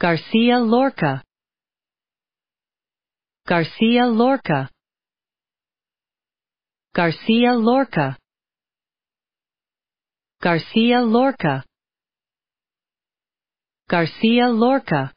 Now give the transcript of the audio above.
Garcia Lorca Garcia Lorca Garcia Lorca Garcia Lorca Garcia Lorca